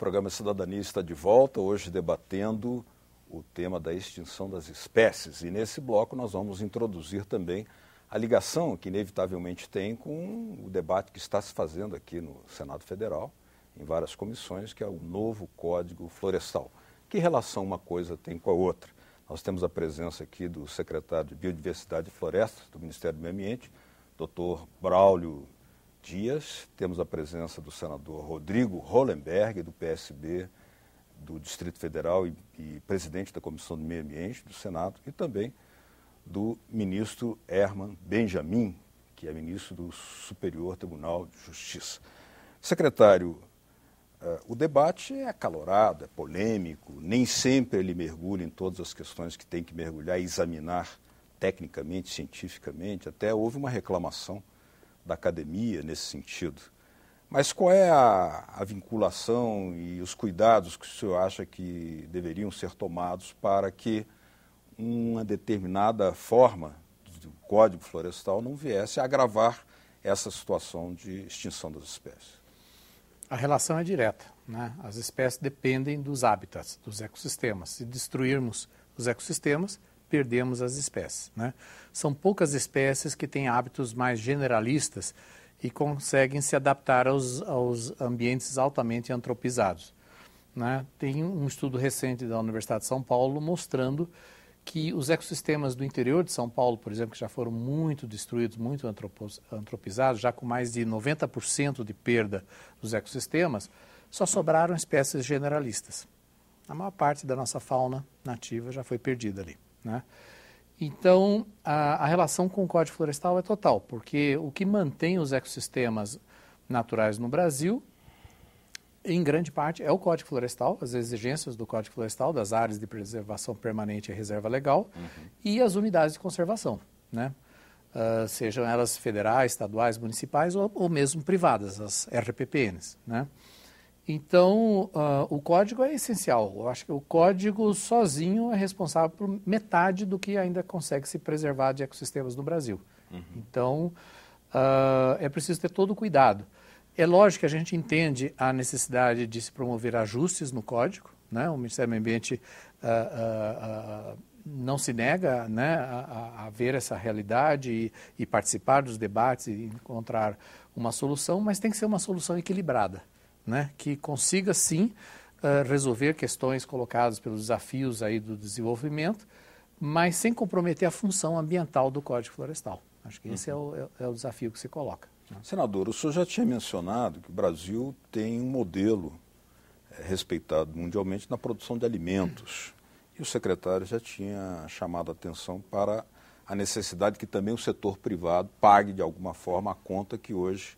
programa Cidadania está de volta, hoje debatendo o tema da extinção das espécies. E nesse bloco nós vamos introduzir também a ligação que inevitavelmente tem com o debate que está se fazendo aqui no Senado Federal, em várias comissões, que é o novo Código Florestal. Que relação uma coisa tem com a outra? Nós temos a presença aqui do secretário de Biodiversidade e Florestas do Ministério do Meio Ambiente, Dr. Braulio dias. Temos a presença do senador Rodrigo Hollenberg, do PSB do Distrito Federal e, e presidente da Comissão do Meio Ambiente do Senado, e também do ministro Herman Benjamin, que é ministro do Superior Tribunal de Justiça. Secretário, uh, o debate é acalorado, é polêmico, nem sempre ele mergulha em todas as questões que tem que mergulhar e examinar tecnicamente, cientificamente. Até houve uma reclamação da academia nesse sentido. Mas qual é a, a, vinculação e os cuidados que o senhor acha que deveriam ser tomados para que uma determinada forma do Código Florestal não viesse a agravar essa situação de extinção das espécies? A relação é direta. Né? As espécies dependem dos hábitats, dos ecossistemas. Se destruirmos os ecossistemas, perdemos as espécies. Né? São poucas espécies que têm hábitos mais generalistas e conseguem se adaptar aos, aos ambientes altamente antropizados. Né? Tem um estudo recente da Universidade de São Paulo mostrando que os ecossistemas do interior de São Paulo, por exemplo, que já foram muito destruídos, muito antropizados, já com mais de 90% de perda dos ecossistemas, só sobraram espécies generalistas. A maior parte da nossa fauna nativa já foi perdida ali. Né? Então, a, a, relação com o Código Florestal é total, porque o que mantém os ecossistemas naturais no Brasil, em grande parte, é o Código Florestal, as exigências do Código Florestal, das áreas de preservação permanente e reserva legal, uhum. e as unidades de conservação, né? Uh, sejam elas federais, estaduais, municipais ou, ou mesmo privadas, as RPPNs, né? Então, uh, o código é essencial. Eu acho que o código sozinho é responsável por metade do que ainda consegue se preservar de ecossistemas no Brasil. Uhum. Então, uh, é preciso ter todo o cuidado. É lógico que a gente entende a necessidade de se promover ajustes no código. Né? O Ministério do Meio Ambiente uh, não se nega né, a, a, ver essa realidade e, e participar dos debates e encontrar uma solução, mas tem que ser uma solução equilibrada né, que consiga sim uh, resolver questões colocadas pelos desafios aí do desenvolvimento, mas sem comprometer a função ambiental do Código Florestal. Acho que uhum. esse é, é o, é o desafio que se coloca. Né. Senador, o senhor já tinha mencionado que o Brasil tem um modelo eh, respeitado mundialmente na produção de alimentos. E o secretário já tinha chamado a atenção para a necessidade que também o setor privado pague de alguma forma a conta que hoje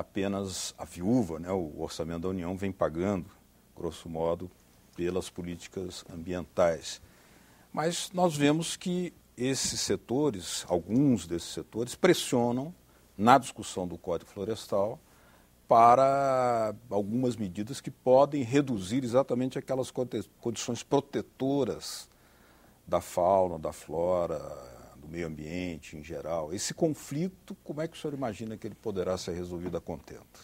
apenas a viúva, né, o orçamento da União vem pagando, grosso modo, pelas políticas ambientais. Mas nós vemos que esses setores, alguns desses setores, pressionam na discussão do Código Florestal para algumas medidas que podem reduzir exatamente aquelas condições protetoras da fauna, da flora, do meio ambiente em geral. Esse conflito, como é que o senhor imagina que ele poderá ser resolvido a contento?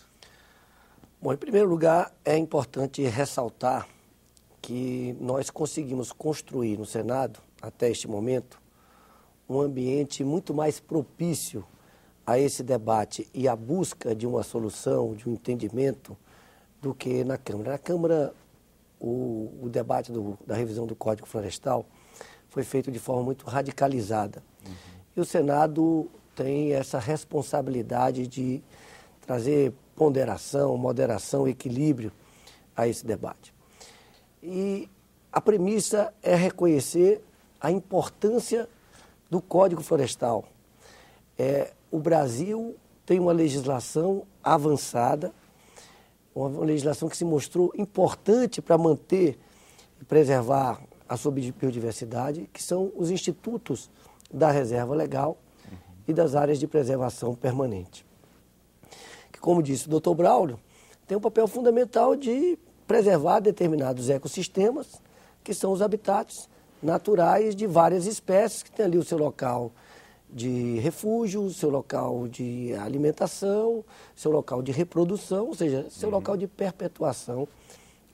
Bom, em primeiro lugar, é importante ressaltar que nós conseguimos construir no Senado, até este momento, um ambiente muito mais propício a esse debate e à busca de uma solução, de um entendimento, do que na Câmara. Na Câmara, o, o debate do, da revisão do Código Florestal foi feito de forma muito radicalizada. Uhum. E o Senado tem essa responsabilidade de trazer ponderação, moderação, equilíbrio a esse debate. E a premissa é reconhecer a importância do Código Florestal. É, o Brasil tem uma legislação avançada, uma legislação que se mostrou importante para manter e preservar a biodiversidade, que são os institutos da reserva legal uhum. e das áreas de preservação permanente. Que, como disse o doutor Braulio, tem um papel fundamental de preservar determinados ecossistemas, que são os habitats naturais de várias espécies que têm ali o seu local de refúgio, seu local de alimentação, seu local de reprodução, ou seja, seu uhum. local de perpetuação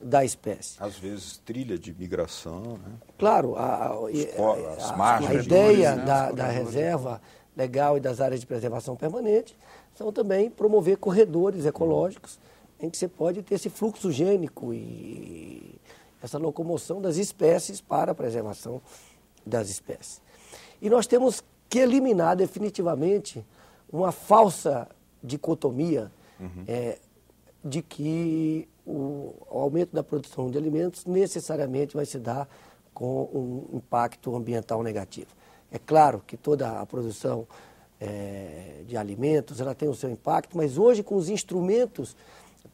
da espécie. Às vezes trilha de migração, né? Claro, a, a, as a, margens, a ideia né? da, da reserva legal e das áreas de preservação permanente são também promover corredores ecológicos uhum. em que você pode ter esse fluxo gênico e essa locomoção das espécies para a preservação das espécies. E nós temos que eliminar definitivamente uma falsa dicotomia uhum. é, de que o aumento da produção de alimentos necessariamente vai se dar com um impacto ambiental negativo. É claro que toda a produção é, de alimentos ela tem o seu impacto, mas hoje com os instrumentos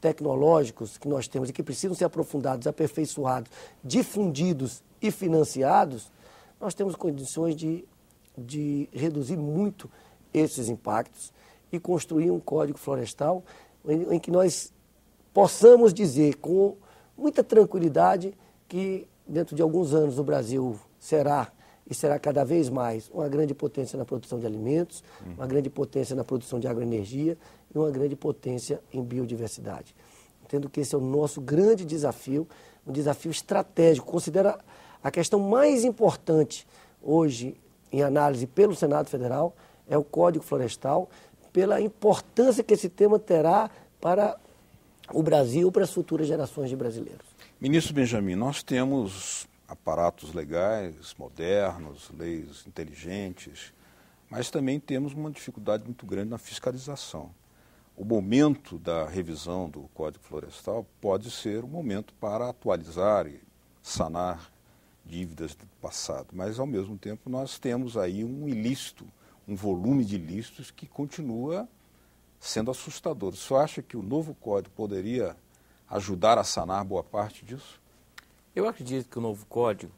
tecnológicos que nós temos e que precisam ser aprofundados, aperfeiçoados, difundidos e financiados, nós temos condições de, de reduzir muito esses impactos e construir um código florestal em, em que nós possamos dizer com muita tranquilidade que dentro de alguns anos o Brasil será e será cada vez mais uma grande potência na produção de alimentos, uma grande potência na produção de agroenergia e uma grande potência em biodiversidade. Entendo que esse é o nosso grande desafio, um desafio estratégico. Considera a questão mais importante hoje em análise pelo Senado Federal é o Código Florestal, pela importância que esse tema terá para o Brasil para as futuras gerações de brasileiros. Ministro Benjamin, nós temos aparatos legais, modernos, leis inteligentes, mas também temos uma dificuldade muito grande na fiscalização. O momento da revisão do Código Florestal pode ser um momento para atualizar e sanar dívidas do passado, mas ao mesmo tempo nós temos aí um ilícito, um volume de ilícitos que continua sendo assustador. Você acha que o novo código poderia ajudar a sanar boa parte disso? Eu acredito que o novo código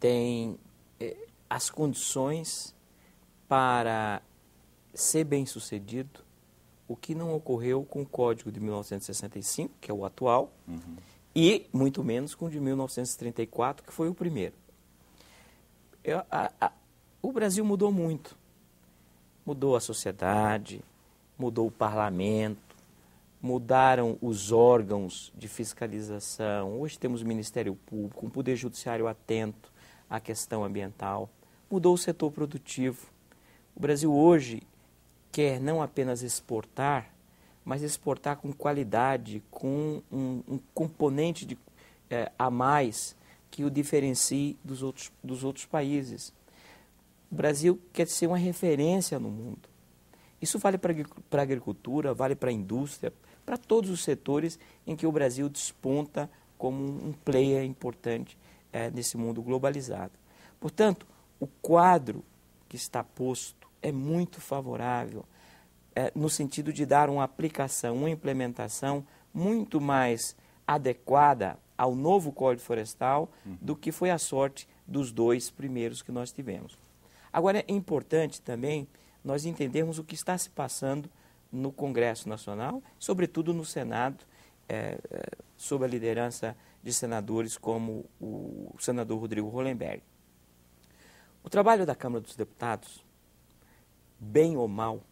tem eh, as condições para ser bem sucedido, o que não ocorreu com o código de 1965, que é o atual, uhum. e muito menos com o de 1934, que foi o primeiro. Eu, a, a, o Brasil mudou muito. Mudou a sociedade, mudou o parlamento, mudaram os órgãos de fiscalização. Hoje temos o Ministério Público, um Poder Judiciário atento à questão ambiental. Mudou o setor produtivo. O Brasil hoje quer não apenas exportar, mas exportar com qualidade, com um, um componente de, eh, a mais que o diferencie dos outros, dos outros países. O Brasil quer ser uma referência no mundo. Isso vale para a agricultura, vale para a indústria, para todos os setores em que o Brasil desponta como um player importante é, nesse mundo globalizado. Portanto, o quadro que está posto é muito favorável é, no sentido de dar uma aplicação, uma implementação muito mais adequada ao novo Código Florestal uhum. do que foi a sorte dos dois primeiros que nós tivemos. Agora, é importante também nós entendermos o que está se passando no Congresso Nacional, sobretudo no Senado, é, é, sob a liderança de senadores como o senador Rodrigo Hollenberg. O trabalho da Câmara dos Deputados, bem ou mal,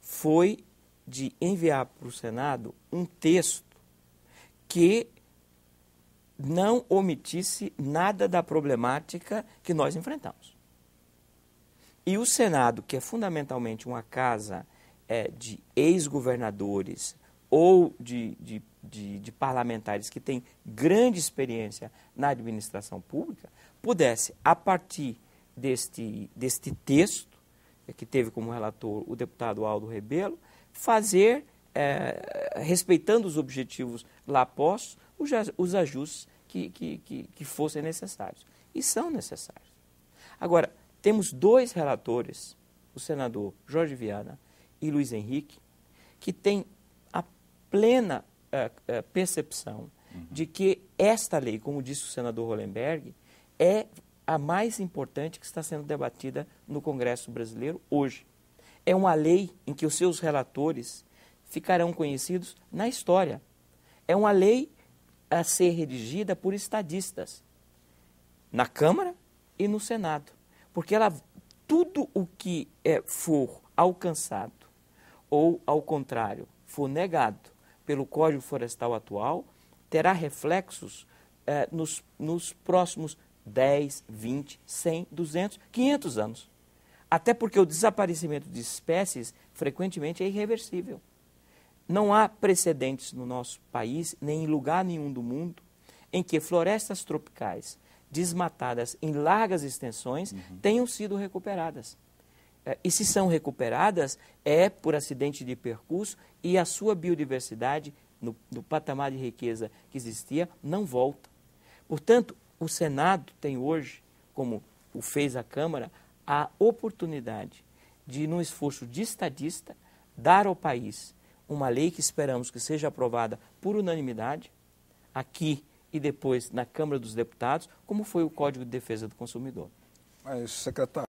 foi de enviar para o Senado um texto que não omitisse nada da problemática que nós enfrentamos. E o Senado, que é fundamentalmente uma casa é, de ex-governadores ou de, de, de, de parlamentares que têm grande experiência na administração pública, pudesse, a partir deste, deste texto, é, que teve como relator o deputado Aldo Rebelo, fazer, é, respeitando os objetivos lá postos, os, os ajustes que, que, que, que fossem necessários. E são necessários. Agora, temos dois relatores, o senador Jorge Viana e Luiz Henrique, que têm a plena uh, uh, percepção uhum. de que esta lei, como disse o senador Hollenberg, é a mais importante que está sendo debatida no Congresso brasileiro hoje. É uma lei em que os seus relatores ficarão conhecidos na história. É uma lei a ser redigida por estadistas, na Câmara e no Senado. Porque ela, tudo o que é, for alcançado ou, ao contrário, for negado pelo Código Florestal atual, terá reflexos é, nos, nos próximos 10, 20, 100, 200, 500 anos. Até porque o desaparecimento de espécies frequentemente é irreversível. Não há precedentes no nosso país, nem em lugar nenhum do mundo, em que florestas tropicais desmatadas em largas extensões uhum. tenham sido recuperadas. É, e se são recuperadas, é por acidente de percurso e a sua biodiversidade, no, no patamar de riqueza que existia, não volta. Portanto, o Senado tem hoje, como o fez a Câmara, a oportunidade de, num esforço de estadista, dar ao país uma lei que esperamos que seja aprovada por unanimidade, aqui e depois na Câmara dos Deputados, como foi o Código de Defesa do Consumidor. Mas, secretário.